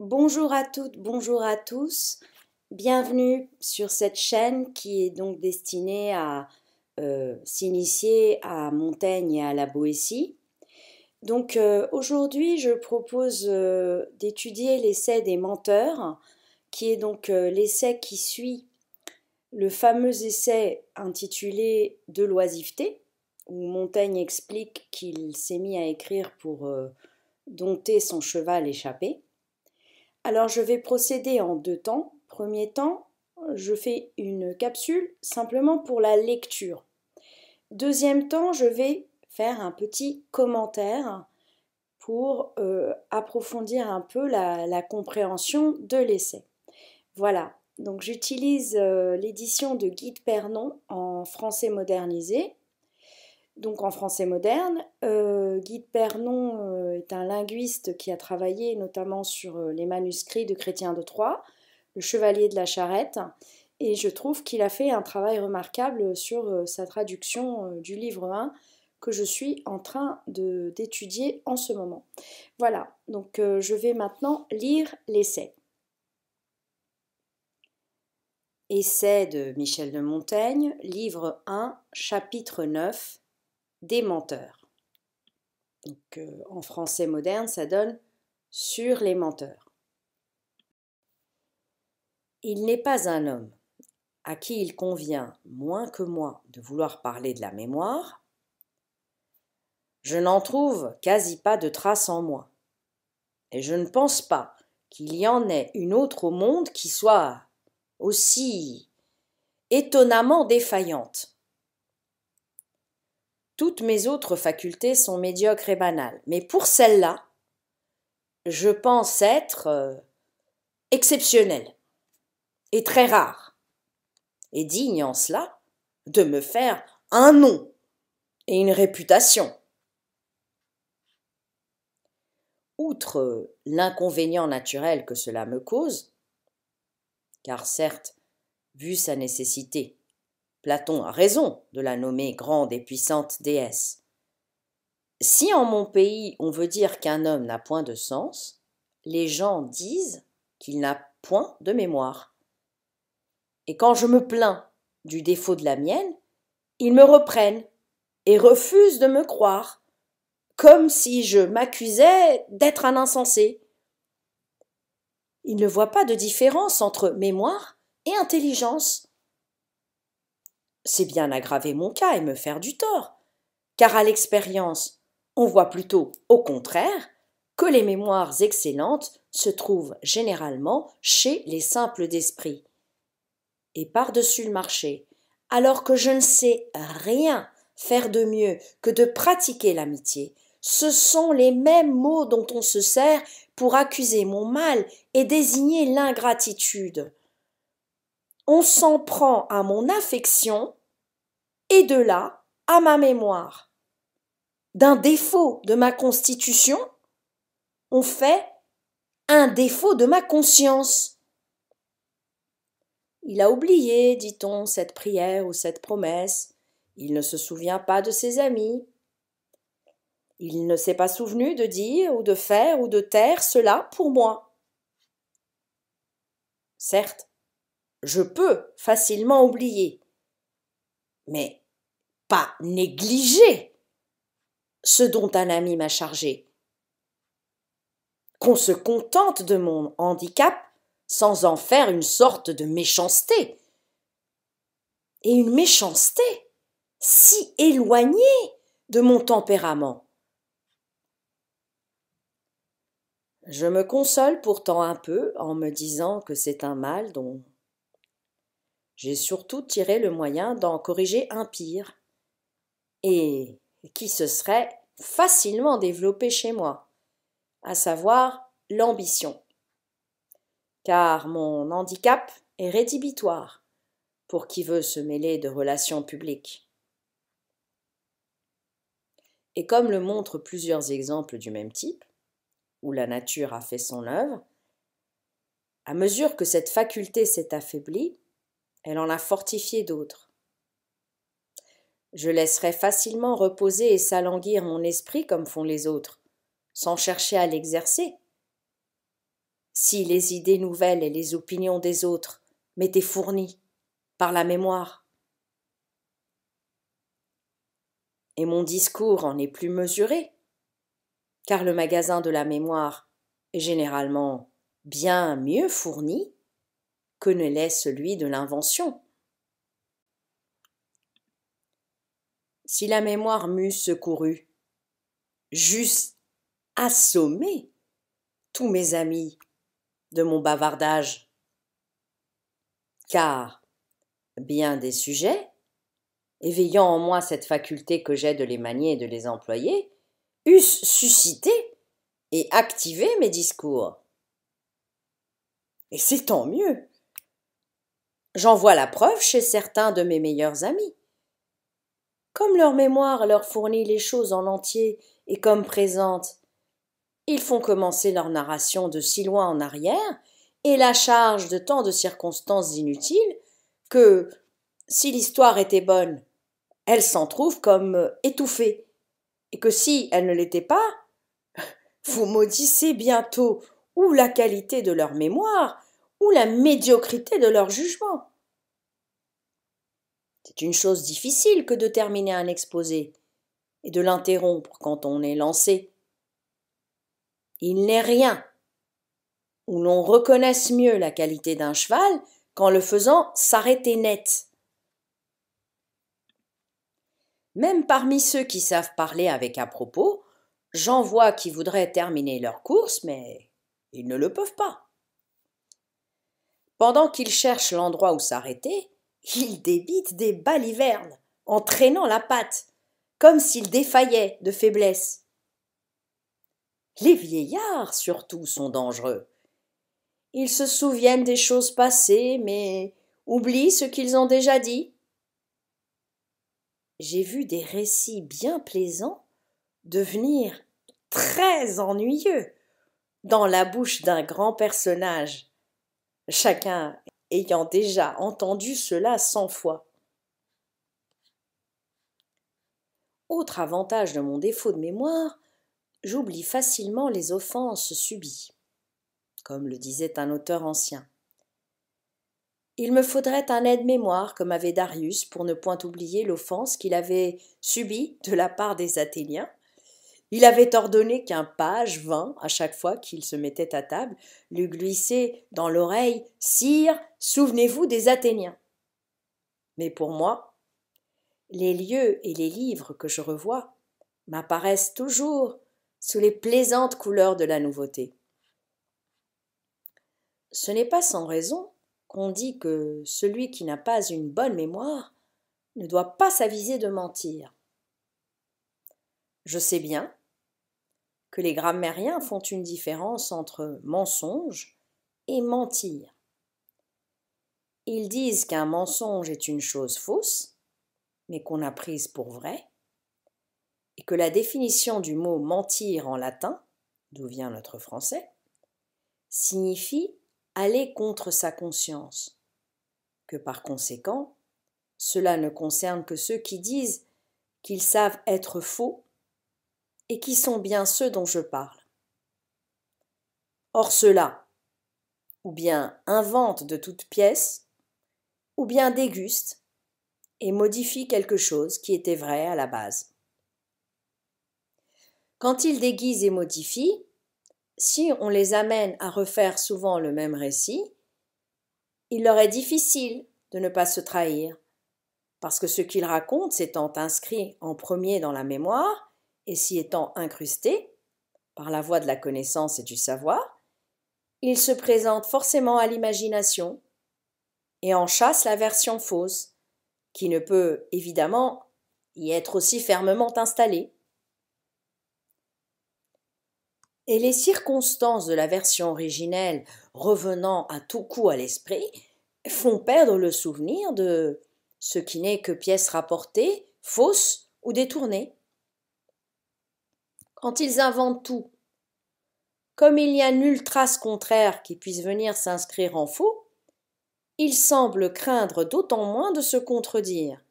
Bonjour à toutes, bonjour à tous. Bienvenue sur cette chaîne qui est donc destinée à euh, s'initier à Montaigne et à la Boétie. Donc euh, aujourd'hui, je propose euh, d'étudier l'essai des menteurs, qui est donc l'essai qui suit le fameux essai intitulé De l'oisiveté, où Montaigne explique qu'il s'est mis à écrire pour dompter son cheval échappé. Alors je vais procéder en deux temps. Premier temps, je fais une capsule simplement pour la lecture. Deuxième temps, je vais faire un petit commentaire pour euh, approfondir un peu la, compréhension de l'essai. Voilà, donc j'utilise euh, l'édition de Guide Pernon en français modernisé donc en français moderne. Euh, Guy de Pernon euh, est un linguiste qui a travaillé notamment sur euh, les manuscrits de Chrétien de Troyes, le Chevalier de la Charrette, et je trouve qu'il a fait un travail remarquable sur sa traduction du livre 1 que je suis en train d'étudier en ce moment. Voilà, donc je vais maintenant lire l'essai. Essai de Michel de Montaigne, livre 1, chapitre 9, des menteurs. Donc, euh, en français moderne, ça donne sur les menteurs. Il n'est pas un homme à qui il convient moins que moi de vouloir parler de la mémoire. Je n'en trouve quasi pas de trace en moi. Et je ne pense pas qu'il y en ait une autre au monde qui soit aussi étonnamment défaillante. Toutes mes autres facultés sont médiocres et banales, mais pour celle-là, je pense être euh, exceptionnelle et très rare, et digne en cela de me faire un nom et une réputation. Outre euh, l'inconvénient naturel que cela me cause, car certes, vu sa nécessité, Platon a raison de la nommer grande et puissante déesse. Si en mon pays on veut dire qu'un homme n'a point de sens, les gens disent qu'il n'a point de mémoire. Et quand je me plains du défaut de la mienne, ils me reprennent et refusent de me croire, comme si je m'accusais d'être un insensé. Ils ne voient pas de différence entre mémoire et intelligence c'est bien aggraver mon cas et me faire du tort. Car à l'expérience, on voit plutôt, au contraire, que les mémoires excellentes se trouvent généralement chez les simples d'esprit. Et par-dessus le marché, alors que je ne sais rien faire de mieux que de pratiquer l'amitié, ce sont les mêmes mots dont on se sert pour accuser mon mal et désigner l'ingratitude on s'en prend à mon affection et de là à ma mémoire. D'un défaut de ma constitution, on fait un défaut de ma conscience. Il a oublié, dit-on, cette prière ou cette promesse. Il ne se souvient pas de ses amis. Il ne s'est pas souvenu de dire ou de faire ou de taire cela pour moi. Certes, je peux facilement oublier, mais pas négliger ce dont un ami m'a chargé. Qu'on se contente de mon handicap sans en faire une sorte de méchanceté. Et une méchanceté si éloignée de mon tempérament. Je me console pourtant un peu en me disant que c'est un mal dont j'ai surtout tiré le moyen d'en corriger un pire, et qui se serait facilement développé chez moi, à savoir l'ambition. Car mon handicap est rédhibitoire pour qui veut se mêler de relations publiques. Et comme le montrent plusieurs exemples du même type, où la nature a fait son œuvre, à mesure que cette faculté s'est affaiblie, elle en a fortifié d'autres. Je laisserai facilement reposer et s'alanguir mon esprit comme font les autres, sans chercher à l'exercer. Si les idées nouvelles et les opinions des autres m'étaient fournies par la mémoire, et mon discours en est plus mesuré, car le magasin de la mémoire est généralement bien mieux fourni que ne l'est celui de l'invention. Si la mémoire m'eût secouru, j'eusse assommé tous mes amis de mon bavardage, car bien des sujets, éveillant en moi cette faculté que j'ai de les manier et de les employer, eussent suscité et activé mes discours. Et c'est tant mieux. J'en vois la preuve chez certains de mes meilleurs amis. Comme leur mémoire leur fournit les choses en entier et comme présente, ils font commencer leur narration de si loin en arrière et la charge de tant de circonstances inutiles que, si l'histoire était bonne, elle s'en trouve comme euh, étouffée, et que si elle ne l'était pas, vous maudissez bientôt ou la qualité de leur mémoire, ou la médiocrité de leur jugement. C'est une chose difficile que de terminer un exposé et de l'interrompre quand on est lancé. Il n'est rien où l'on reconnaisse mieux la qualité d'un cheval qu'en le faisant s'arrêter net. Même parmi ceux qui savent parler avec à propos, j'en vois qui voudraient terminer leur course, mais ils ne le peuvent pas. Pendant qu'il cherche l'endroit où s'arrêter, il débite des balivernes, en traînant la patte, comme s'il défaillait de faiblesse. Les vieillards, surtout, sont dangereux. Ils se souviennent des choses passées, mais oublient ce qu'ils ont déjà dit. J'ai vu des récits bien plaisants devenir très ennuyeux dans la bouche d'un grand personnage chacun ayant déjà entendu cela cent fois. Autre avantage de mon défaut de mémoire, j'oublie facilement les offenses subies, comme le disait un auteur ancien. Il me faudrait un aide-mémoire comme avait Darius pour ne point oublier l'offense qu'il avait subie de la part des Athéniens il avait ordonné qu'un page vint, à chaque fois qu'il se mettait à table, lui glisser dans l'oreille Sire, souvenez-vous des Athéniens. Mais pour moi, les lieux et les livres que je revois m'apparaissent toujours sous les plaisantes couleurs de la nouveauté. Ce n'est pas sans raison qu'on dit que celui qui n'a pas une bonne mémoire ne doit pas s'aviser de mentir. Je sais bien que les grammairiens font une différence entre mensonge et mentir. Ils disent qu'un mensonge est une chose fausse, mais qu'on a prise pour vrai, et que la définition du mot mentir en latin, d'où vient notre français, signifie aller contre sa conscience, que par conséquent, cela ne concerne que ceux qui disent qu'ils savent être faux et qui sont bien ceux dont je parle. Or cela, ou bien invente de toutes pièces, ou bien déguste et modifient quelque chose qui était vrai à la base. Quand ils déguisent et modifient, si on les amène à refaire souvent le même récit, il leur est difficile de ne pas se trahir, parce que ce qu'ils racontent s'étant inscrit en premier dans la mémoire, et s'y étant incrusté, par la voie de la connaissance et du savoir, il se présente forcément à l'imagination et en chasse la version fausse, qui ne peut évidemment y être aussi fermement installée. Et les circonstances de la version originelle revenant à tout coup à l'esprit font perdre le souvenir de ce qui n'est que pièce rapportée, fausse ou détournée quand ils inventent tout, comme il n'y a nulle trace contraire qui puisse venir s'inscrire en faux, ils semblent craindre d'autant moins de se contredire.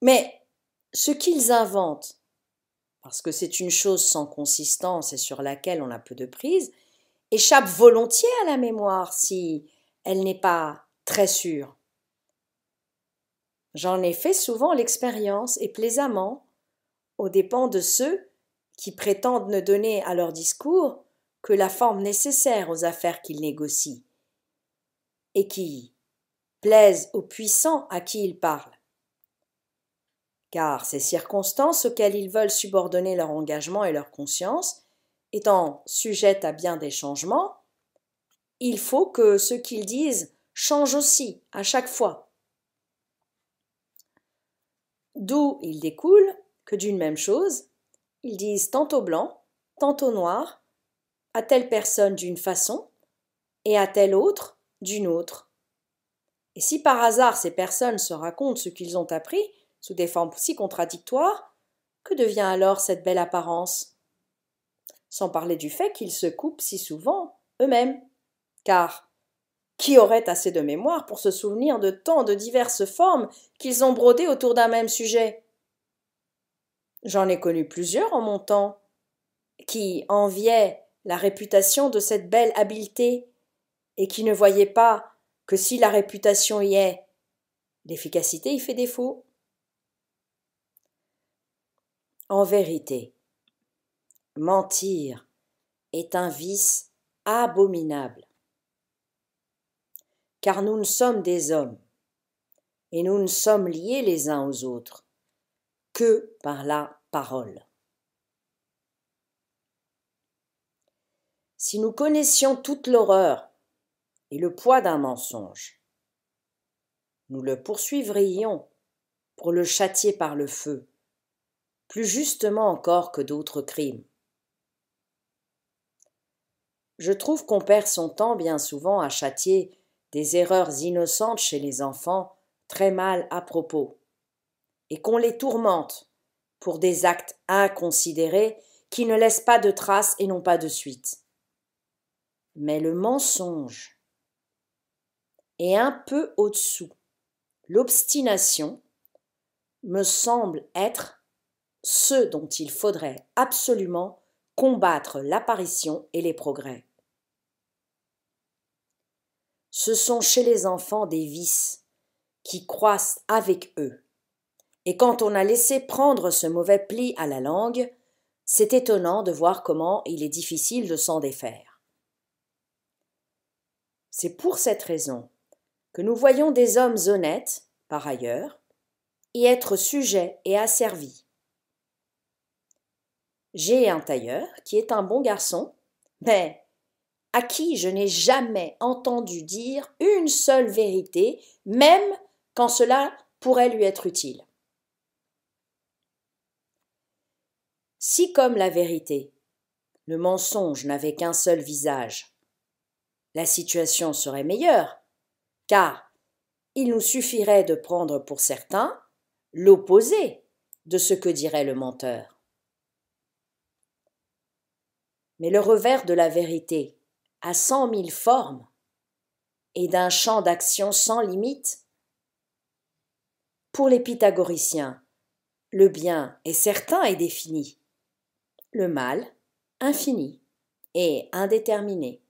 Mais ce qu'ils inventent, parce que c'est une chose sans consistance et sur laquelle on a peu de prise, échappe volontiers à la mémoire si elle n'est pas très sûre. J'en ai fait souvent l'expérience et plaisamment, aux dépens de ceux qui prétendent ne donner à leur discours que la forme nécessaire aux affaires qu'ils négocient, et qui plaisent aux puissants à qui ils parlent. Car ces circonstances auxquelles ils veulent subordonner leur engagement et leur conscience, étant sujettes à bien des changements, il faut que ce qu'ils disent change aussi à chaque fois. D'où il découle que d'une même chose, ils disent tantôt blanc, tantôt noir, à telle personne d'une façon et à telle autre d'une autre. Et si par hasard ces personnes se racontent ce qu'ils ont appris sous des formes si contradictoires, que devient alors cette belle apparence Sans parler du fait qu'ils se coupent si souvent eux-mêmes. Car qui aurait assez de mémoire pour se souvenir de tant de diverses formes qu'ils ont brodées autour d'un même sujet J'en ai connu plusieurs en mon temps qui enviaient la réputation de cette belle habileté et qui ne voyaient pas que si la réputation y est, l'efficacité y fait défaut. En vérité, mentir est un vice abominable. Car nous ne sommes des hommes, et nous ne sommes liés les uns aux autres que par la parole. Si nous connaissions toute l'horreur et le poids d'un mensonge, nous le poursuivrions pour le châtier par le feu, plus justement encore que d'autres crimes. Je trouve qu'on perd son temps bien souvent à châtier des erreurs innocentes chez les enfants très mal à propos et qu'on les tourmente pour des actes inconsidérés qui ne laissent pas de traces et n'ont pas de suite. Mais le mensonge et un peu au-dessous, l'obstination me semble être ce dont il faudrait absolument combattre l'apparition et les progrès. Ce sont chez les enfants des vices qui croissent avec eux et quand on a laissé prendre ce mauvais pli à la langue, c'est étonnant de voir comment il est difficile de s'en défaire. C'est pour cette raison que nous voyons des hommes honnêtes, par ailleurs, y être sujets et asservis. J'ai un tailleur qui est un bon garçon, mais à qui je n'ai jamais entendu dire une seule vérité, même quand cela pourrait lui être utile. si comme la vérité, le mensonge n'avait qu'un seul visage, la situation serait meilleure, car il nous suffirait de prendre pour certain l'opposé de ce que dirait le menteur. Mais le revers de la vérité a cent mille formes et d'un champ d'action sans limite. Pour les pythagoriciens, le bien est certain et défini le mal, infini et indéterminé.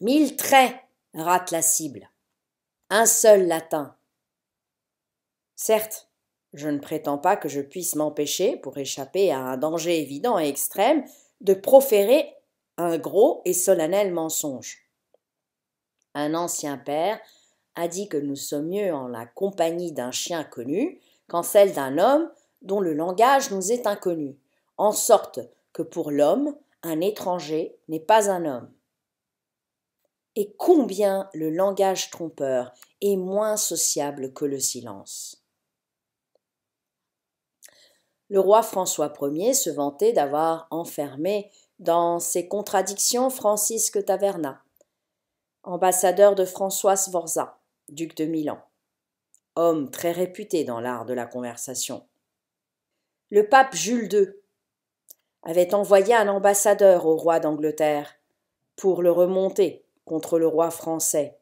Mille traits ratent la cible. Un seul l'atteint. Certes, je ne prétends pas que je puisse m'empêcher, pour échapper à un danger évident et extrême, de proférer un gros et solennel mensonge. Un ancien père a dit que nous sommes mieux en la compagnie d'un chien connu qu'en celle d'un homme dont le langage nous est inconnu, en sorte que pour l'homme, un étranger n'est pas un homme. Et combien le langage trompeur est moins sociable que le silence. Le roi François Ier se vantait d'avoir enfermé dans ses contradictions Francisque Taverna, ambassadeur de François Sforza, duc de Milan, homme très réputé dans l'art de la conversation. Le pape Jules II avait envoyé un ambassadeur au roi d'Angleterre pour le remonter contre le roi français.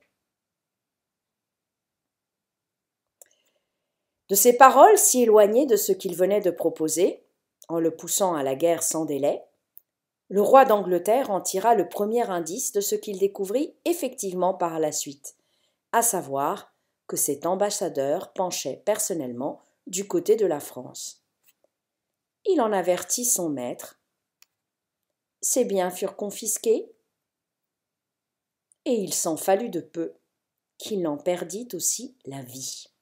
De ces paroles si éloignées de ce qu'il venait de proposer, en le poussant à la guerre sans délai, le roi d'Angleterre en tira le premier indice de ce qu'il découvrit effectivement par la suite, à savoir que cet ambassadeur penchait personnellement du côté de la France il en avertit son maître. Ses biens furent confisqués, et il s'en fallut de peu qu'il en perdît aussi la vie.